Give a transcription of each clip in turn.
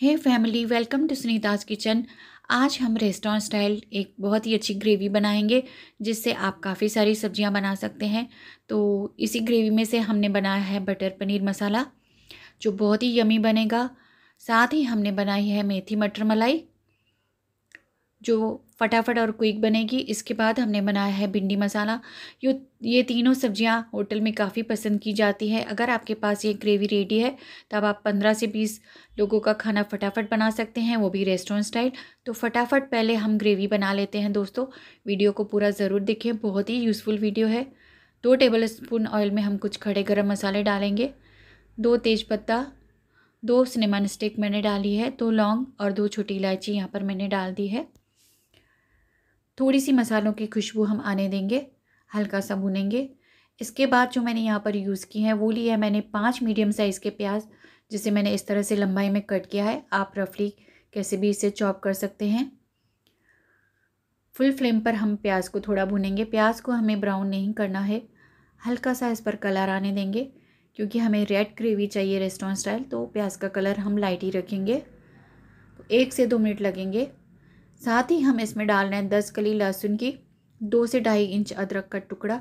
hey family welcome to Sunita's kitchen आज हम restaurant style एक बहुत ही अच्छी ग्रेवी बनाएंगे जिससे आप काफ़ी सारी सब्जियां बना सकते हैं तो इसी ग्रेवी में से हमने बनाया है बटर पनीर मसाला जो बहुत ही यमी बनेगा साथ ही हमने बनाई है मेथी मटर मलाई जो फटाफट और क्विक बनेगी इसके बाद हमने बनाया है भिंडी मसाला यो ये तीनों सब्जियां होटल में काफ़ी पसंद की जाती है अगर आपके पास ये ग्रेवी रेडी है तब आप पंद्रह से बीस लोगों का खाना फटाफट बना सकते हैं वो भी रेस्टोरेंट स्टाइल तो फटाफट पहले हम ग्रेवी बना लेते हैं दोस्तों वीडियो को पूरा ज़रूर देखें बहुत ही यूज़फुल वीडियो है दो टेबल स्पून ऑयल में हम कुछ खड़े गर्म मसाले डालेंगे दो तेज़पत्ता दो सिनेमा स्टिक मैंने डाली है दो लौंग और दो छोटी इलायची यहाँ पर मैंने डाल दी है थोड़ी सी मसालों की खुशबू हम आने देंगे हल्का सा भुनेंगे इसके बाद जो मैंने यहाँ पर यूज़ की है वो लिया है मैंने पाँच मीडियम साइज़ के प्याज जिसे मैंने इस तरह से लंबाई में कट किया है आप रफली कैसे भी इसे चॉप कर सकते हैं फुल फ्लेम पर हम प्याज को थोड़ा भुनेंगे प्याज को हमें ब्राउन नहीं करना है हल्का सा इस पर कलर आने देंगे क्योंकि हमें रेड ग्रेवी चाहिए रेस्टोरेंट स्टाइल तो प्याज का कलर हम लाइट ही रखेंगे तो एक से दो मिनट लगेंगे साथ ही हम इसमें डाल रहे हैं दस कली लहसुन की दो से ढाई इंच अदरक का टुकड़ा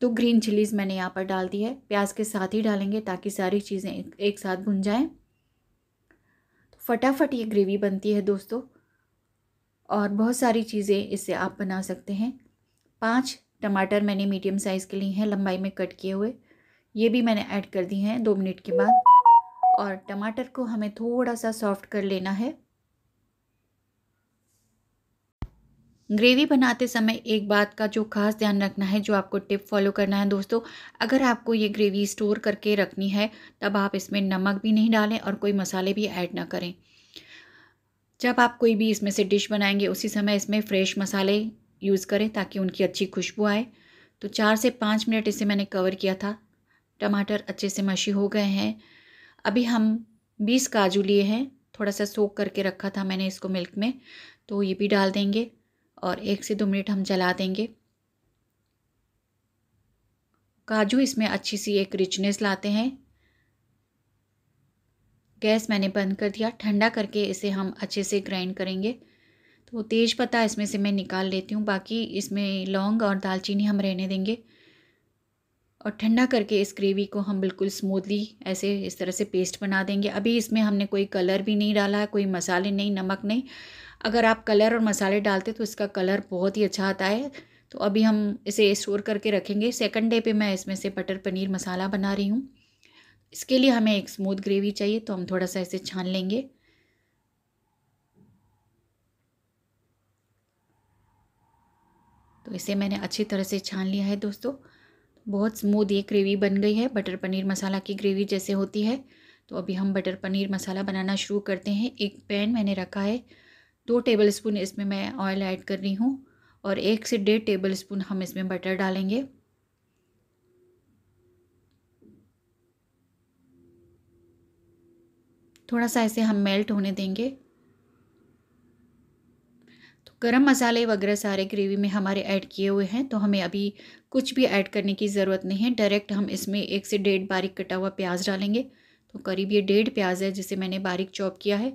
तो ग्रीन चिलीज़ मैंने यहाँ पर डाल दी है प्याज के साथ ही डालेंगे ताकि सारी चीज़ें एक, साथ भुन जाएँ तो फटाफट ये ग्रेवी बनती है दोस्तों और बहुत सारी चीज़ें इससे आप बना सकते हैं पाँच टमाटर मैंने मीडियम साइज़ के लिए हैं लंबाई में कट किए हुए ये भी मैंने ऐड कर दी हैं दो मिनट के बाद और टमाटर को हमें थोड़ा सा सॉफ्ट कर लेना है ग्रेवी बनाते समय एक बात का जो खास ध्यान रखना है जो आपको टिप फॉलो करना है दोस्तों अगर आपको ये ग्रेवी स्टोर करके रखनी है तब आप इसमें नमक भी नहीं डालें और कोई मसाले भी ऐड ना करें जब आप कोई भी इसमें से डिश बनाएंगे उसी समय इसमें फ्रेश मसाले यूज़ करें ताकि उनकी अच्छी खुशबू आए तो चार से पाँच मिनट इसे मैंने कवर किया था टमाटर अच्छे से मशी हो गए हैं अभी हम बीस काजू लिए हैं थोड़ा सा सोख करके रखा था मैंने इसको मिल्क में तो ये भी डाल देंगे और एक से दो मिनट हम जला देंगे काजू इसमें अच्छी सी एक रिचनेस लाते हैं गैस मैंने बंद कर दिया ठंडा करके इसे हम अच्छे से ग्राइंड करेंगे तो तेज़ पत्ता इसमें से मैं निकाल लेती हूँ बाकी इसमें लौंग और दालचीनी हम रहने देंगे और ठंडा करके इस ग्रेवी को हम बिल्कुल स्मूथली ऐसे इस तरह से पेस्ट बना देंगे अभी इसमें हमने कोई कलर भी नहीं डाला है कोई मसाले नहीं नमक नहीं अगर आप कलर और मसाले डालते तो इसका कलर बहुत ही अच्छा आता है तो अभी हम इसे स्टोर करके रखेंगे सेकंड डे पे मैं इसमें से बटर पनीर मसाला बना रही हूँ इसके लिए हमें एक स्मूथ ग्रेवी चाहिए तो हम थोड़ा सा इसे छान लेंगे तो इसे मैंने अच्छी तरह से छान लिया है दोस्तों बहुत स्मूद ये ग्रेवी बन गई है बटर पनीर मसाला की ग्रेवी जैसे होती है तो अभी हम बटर पनीर मसाला बनाना शुरू करते हैं एक पैन मैंने रखा है दो टेबल स्पून इसमें मैं ऑयल ऐड कर रही हूँ और एक से डेढ़ टेबल स्पून हम इसमें बटर डालेंगे थोड़ा सा ऐसे हम मेल्ट होने देंगे तो गरम मसाले वगैरह सारे ग्रेवी में हमारे ऐड किए हुए हैं तो हमें अभी कुछ भी ऐड करने की ज़रूरत नहीं है डायरेक्ट हम इसमें एक से डेढ़ बारीक कटा हुआ प्याज डालेंगे तो करीब ये डेढ़ प्याज है जिसे मैंने बारीक चॉप किया है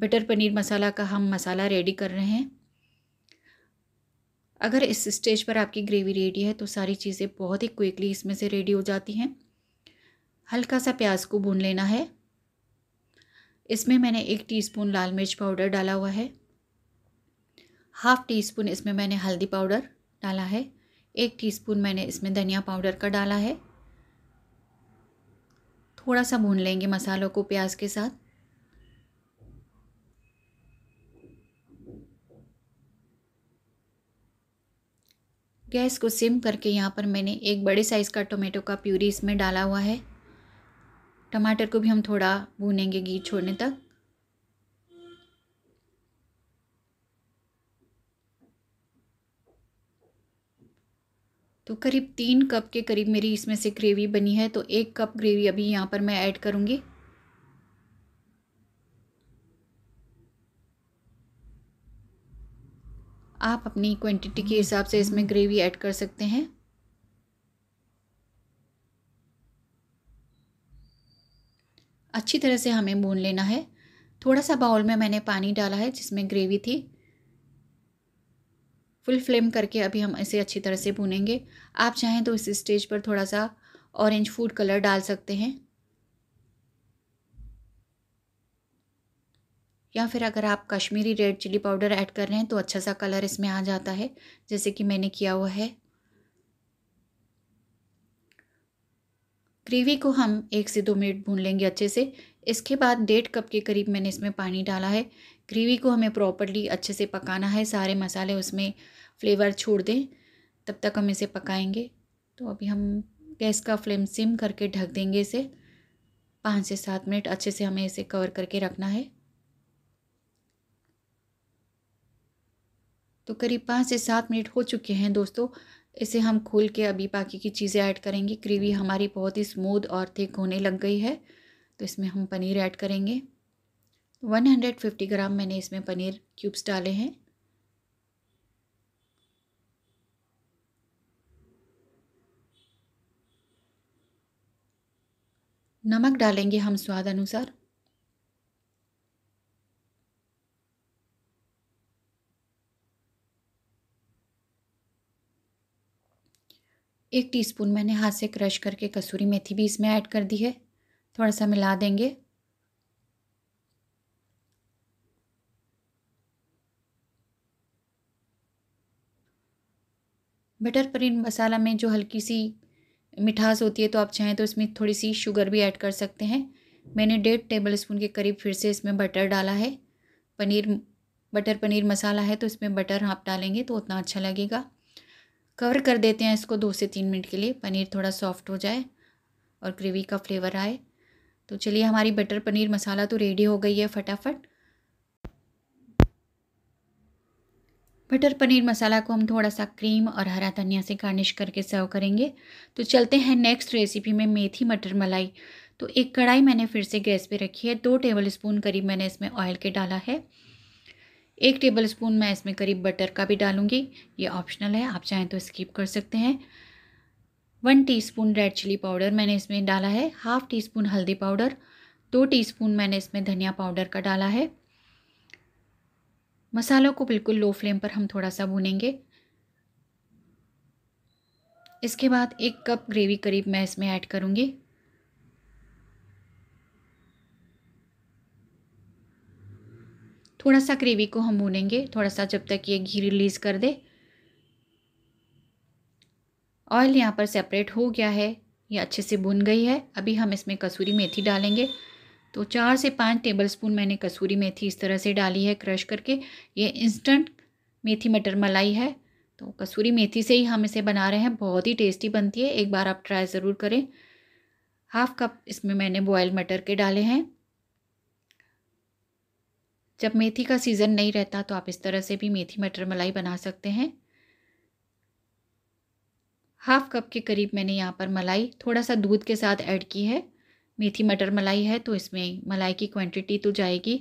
बटर पनीर मसाला का हम मसाला रेडी कर रहे हैं अगर इस स्टेज पर आपकी ग्रेवी रेडी है तो सारी चीज़ें बहुत ही क्विकली इसमें से रेडी हो जाती हैं हल्का सा प्याज को भून लेना है इसमें मैंने एक टीस्पून लाल मिर्च पाउडर डाला हुआ है हाफ़ टी स्पून इसमें मैंने हल्दी पाउडर डाला है एक टीस्पून मैंने इसमें धनिया पाउडर का डाला है थोड़ा सा भून लेंगे मसालों को प्याज के साथ गैस को सिम करके यहाँ पर मैंने एक बड़े साइज़ का टोमेटो का प्यूरी इसमें डाला हुआ है टमाटर को भी हम थोड़ा भूनेंगे घी छोड़ने तक तो करीब तीन कप के करीब मेरी इसमें से ग्रेवी बनी है तो एक कप ग्रेवी अभी यहाँ पर मैं ऐड करूँगी आप अपनी क्वांटिटी के हिसाब से इसमें ग्रेवी ऐड कर सकते हैं अच्छी तरह से हमें भून लेना है थोड़ा सा बाउल में मैंने पानी डाला है जिसमें ग्रेवी थी फुल फ्लेम करके अभी हम इसे अच्छी तरह से भूनेंगे आप चाहें तो इस स्टेज पर थोड़ा सा ऑरेंज फूड कलर डाल सकते हैं या फिर अगर आप Kashmiri red chilli powder add कर रहे हैं तो अच्छा सा कलर इसमें आ जाता है जैसे कि मैंने किया हुआ है ग्रेवी को हम एक से दो मिनट भून लेंगे अच्छे से इसके बाद डेढ़ कप के करीब मैंने इसमें पानी डाला है ग्रेवी को हमें प्रॉपरली अच्छे से पकाना है सारे मसाले उसमें फ्लेवर छोड़ दें तब तक हम इसे पकाएंगे तो अभी हम गैस का फ्लेम सिम करके ढक देंगे इसे पाँच से सात मिनट अच्छे से हमें इसे कवर करके रखना है तो करीब पाँच से सात मिनट हो चुके हैं दोस्तों इसे हम खोल के अभी बाकी की चीज़ें ऐड करेंगे ग्रेवी हमारी बहुत ही स्मूद और थिक होने लग गई है तो इसमें हम पनीर ऐड करेंगे 150 ग्राम मैंने इसमें पनीर क्यूब्स डाले हैं नमक डालेंगे हम स्वाद अनुसार एक टीस्पून मैंने हाथ से क्रश करके कसूरी मेथी भी इसमें ऐड कर दी है थोड़ा सा मिला देंगे बटर पनीर मसाला में जो हल्की सी मिठास होती है तो आप चाहें तो इसमें थोड़ी सी शुगर भी ऐड कर सकते हैं मैंने डेढ़ टेबल स्पून के करीब फिर से इसमें बटर डाला है पनीर बटर पनीर मसाला है तो इसमें बटर आप डालेंगे तो उतना अच्छा लगेगा कवर कर देते हैं इसको दो से तीन मिनट के लिए पनीर थोड़ा सॉफ्ट हो जाए और ग्रेवी का फ्लेवर आए तो चलिए हमारी बटर पनीर मसाला तो रेडी हो गई है फटाफट बटर पनीर मसाला को हम थोड़ा सा क्रीम और हरा धनिया से गार्निश करके सर्व करेंगे तो चलते हैं नेक्स्ट रेसिपी में मेथी मटर मलाई तो एक कढ़ाई मैंने फिर से गैस पे रखी है दो टेबल स्पून करीब मैंने इसमें ऑयल के डाला है एक टेबल स्पून मैं इसमें करीब बटर का भी डालूँगी ये ऑप्शनल है आप चाहें तो स्किप कर सकते हैं one T red chilli powder मैंने इसमें डाला है हाफ़ टी स्पून हल्दी पाउडर दो टी मैंने इसमें धनिया पाउडर का डाला है मसालों को बिल्कुल लो फ्लेम पर हम थोड़ा सा भूनेंगे इसके बाद एक कप ग्रेवी करीब मैं इसमें ऐड करूँगी थोड़ा सा ग्रेवी को हम भूनेंगे थोड़ा सा जब तक ये घी रिलीज़ कर दे ऑयल यहाँ पर सेपरेट हो गया है ये अच्छे से भुन गई है अभी हम इसमें कसूरी मेथी डालेंगे तो चार से पाँच टेबलस्पून मैंने कसूरी मेथी इस तरह से डाली है क्रश करके ये इंस्टेंट मेथी मटर मलाई है तो कसूरी मेथी से ही हम इसे बना रहे हैं बहुत ही टेस्टी बनती है एक बार आप ट्राई ज़रूर करें हाफ कप इसमें मैंने बॉयल मटर के डाले हैं जब मेथी का सीज़न नहीं रहता तो आप इस तरह से भी मेथी मटर मलाई बना सकते हैं हाफ कप के करीब मैंने यहाँ पर मलाई थोड़ा सा दूध के साथ ऐड की है मेथी मटर मलाई है तो इसमें मलाई की क्वांटिटी तो जाएगी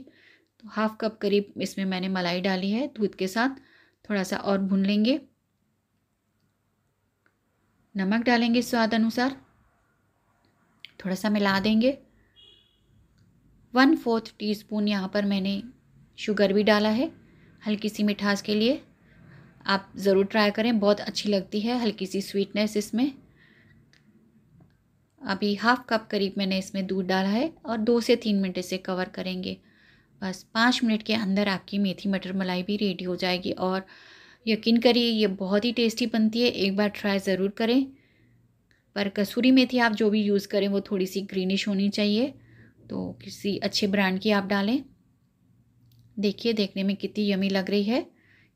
तो हाफ़ कप करीब इसमें मैंने मलाई डाली है दूध के साथ थोड़ा सा और भून लेंगे नमक डालेंगे स्वाद अनुसार थोड़ा सा मिला देंगे वन फोर्थ टी स्पून यहाँ पर मैंने शुगर भी डाला है हल्की सी मिठास के लिए आप ज़रूर ट्राई करें बहुत अच्छी लगती है हल्की सी स्वीटनेस इसमें अभी हाफ़ कप करीब मैंने इसमें दूध डाला है और दो से तीन मिनट इसे कवर करेंगे बस पाँच मिनट के अंदर आपकी मेथी मटर मलाई भी रेडी हो जाएगी और यकीन करिए ये बहुत ही टेस्टी बनती है एक बार ट्राई ज़रूर करें पर कसूरी मेथी आप जो भी यूज़ करें वो थोड़ी सी ग्रीनिश होनी चाहिए तो किसी अच्छे ब्रांड की आप डालें देखिए देखने में कितनी यमी लग रही है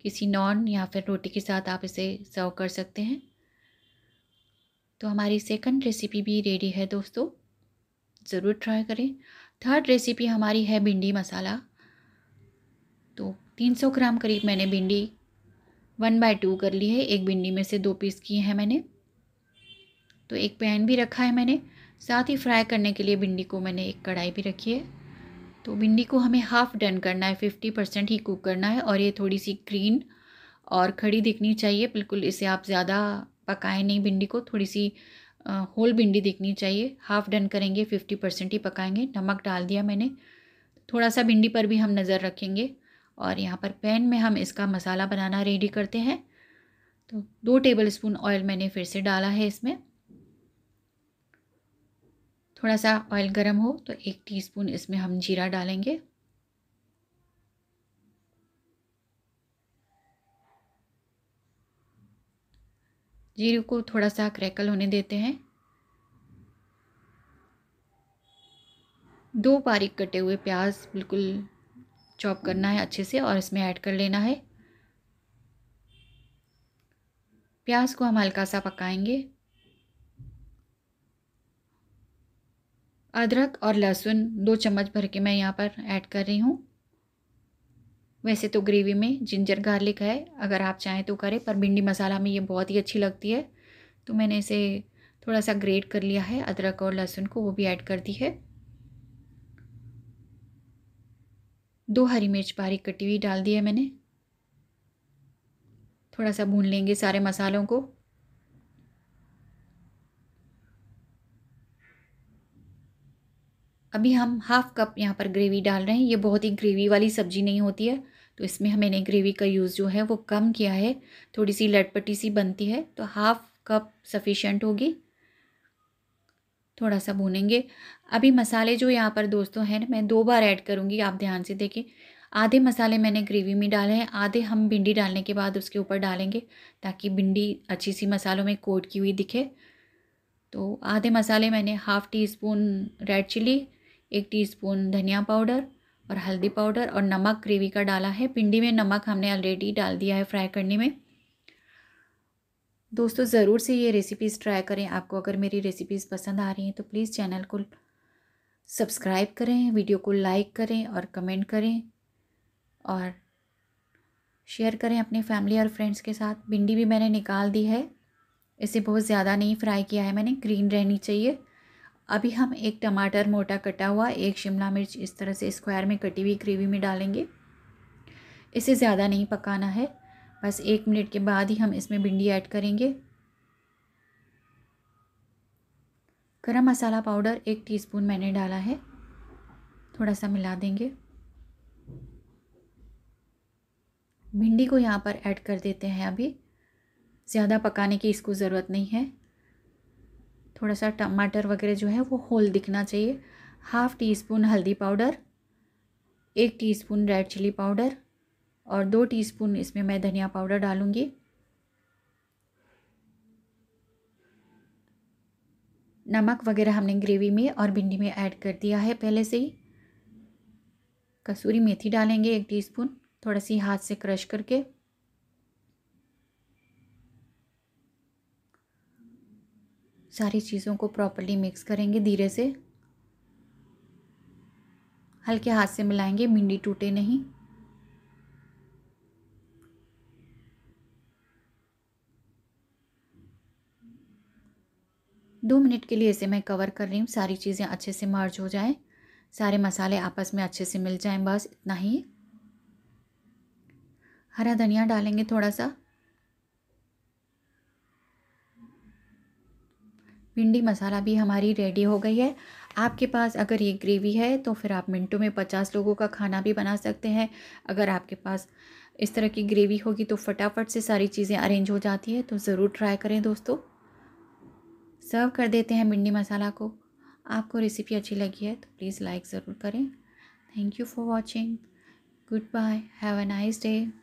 किसी नॉन या फिर रोटी के साथ आप इसे सर्व कर सकते हैं तो हमारी सेकंड रेसिपी भी रेडी है दोस्तों ज़रूर ट्राई करें थर्ड रेसिपी हमारी है भिंडी मसाला तो 300 ग्राम करीब मैंने भिंडी वन बाय टू कर ली है एक भिंडी में से दो पीस किए हैं मैंने तो एक पैन भी रखा है मैंने साथ ही फ्राई करने के लिए भिंडी को मैंने एक कढ़ाई भी रखी है तो भिंडी को हमें हाफ़ डन करना है फिफ्टी परसेंट ही कुक करना है और ये थोड़ी सी ग्रीन और खड़ी दिखनी चाहिए बिल्कुल इसे आप ज़्यादा पकाए नहीं भिंडी को थोड़ी सी होल भिंडी दिखनी चाहिए हाफ डन करेंगे फिफ्टी परसेंट ही पकाएंगे नमक डाल दिया मैंने थोड़ा सा भिंडी पर भी हम नज़र रखेंगे और यहाँ पर पैन में हम इसका मसाला बनाना रेडी करते हैं तो दो टेबल स्पून ऑयल मैंने फिर से डाला है इसमें थोड़ा सा ऑयल गर्म हो तो एक टीस्पून इसमें हम जीरा डालेंगे जीरे को थोड़ा सा क्रैकल होने देते हैं दो बारीक कटे हुए प्याज बिल्कुल चॉप करना है अच्छे से और इसमें ऐड कर लेना है प्याज को हम हल्का सा पकाएंगे अदरक और लहसुन दो चम्मच भर के मैं यहाँ पर ऐड कर रही हूँ वैसे तो ग्रेवी में जिंजर गार्लिक है अगर आप चाहें तो करें पर भिंडी मसाला में ये बहुत ही अच्छी लगती है तो मैंने इसे थोड़ा सा ग्रेट कर लिया है अदरक और लहसुन को वो भी ऐड कर दी है दो हरी मिर्च बारीक कटी हुई डाल दी है मैंने थोड़ा सा भून लेंगे सारे मसालों को अभी हम हाफ़ कप यहाँ पर ग्रेवी डाल रहे हैं ये बहुत ही ग्रेवी वाली सब्ज़ी नहीं होती है तो इसमें मैंने ग्रेवी का यूज़ जो है वो कम किया है थोड़ी सी लटपटी सी बनती है तो हाफ़ कप सफिशेंट होगी थोड़ा सा भूनेंगे अभी मसाले जो यहाँ पर दोस्तों हैं मैं दो बार ऐड करूँगी आप ध्यान से देखें आधे मसाले मैंने ग्रेवी में डाले हैं आधे हम भिंडी डालने के बाद उसके ऊपर डालेंगे ताकि भिंडी अच्छी सी मसालों में कोट की हुई दिखे तो आधे मसाले मैंने half teaspoon red chilli एक टीस्पून धनिया पाउडर और हल्दी पाउडर और नमक ग्रेवी का डाला है पिंडी में नमक हमने ऑलरेडी डाल दिया है फ्राई करने में दोस्तों ज़रूर से ये रेसिपीज़ ट्राई करें आपको अगर मेरी रेसिपीज़ पसंद आ रही हैं तो प्लीज़ चैनल को सब्सक्राइब करें वीडियो को लाइक करें और कमेंट करें और शेयर करें अपने फैमिली और फ्रेंड्स के साथ भिंडी भी मैंने निकाल दी है इसे बहुत ज़्यादा नहीं फ्राई किया है मैंने ग्रीन रहनी चाहिए अभी हम एक टमाटर मोटा कटा हुआ एक शिमला मिर्च इस तरह से स्क्वायर में कटी हुई ग्रेवी में डालेंगे इसे ज़्यादा नहीं पकाना है बस एक मिनट के बाद ही हम इसमें भिंडी ऐड करेंगे गरम मसाला पाउडर एक टीस्पून मैंने डाला है थोड़ा सा मिला देंगे भिंडी को यहाँ पर ऐड कर देते हैं अभी ज़्यादा पकाने की इसको ज़रूरत नहीं है थोड़ा सा टमाटर वगैरह जो है वो होल दिखना चाहिए हाफ़ टी स्पून हल्दी पाउडर एक teaspoon red chilli powder और दो टी स्पून इसमें मैं धनिया पाउडर डालूँगी नमक वगैरह हमने ग्रेवी में और भिंडी में ऐड कर दिया है पहले से ही कसूरी मेथी डालेंगे एक टीस्पून थोड़ा सी हाथ से क्रश करके सारी चीज़ों को प्रॉपरली मिक्स करेंगे धीरे से हल्के हाथ से मिलाएंगे भिंडी टूटे नहीं दो मिनट के लिए इसे मैं कवर कर रही हूँ सारी चीज़ें अच्छे से मर्ज हो जाए सारे मसाले आपस में अच्छे से मिल जाएं बस इतना ही हरा धनिया डालेंगे थोड़ा सा भिंडी मसाला भी हमारी रेडी हो गई है आपके पास अगर ये ग्रेवी है तो फिर आप मिनटों में पचास लोगों का खाना भी बना सकते हैं अगर आपके पास इस तरह की ग्रेवी होगी तो फटाफट से सारी चीज़ें अरेंज हो जाती है तो ज़रूर ट्राई करें दोस्तों सर्व कर देते हैं भिंडी मसाला को आपको रेसिपी अच्छी लगी है तो प्लीज़ लाइक ज़रूर करें thank you for watching goodbye have a nice day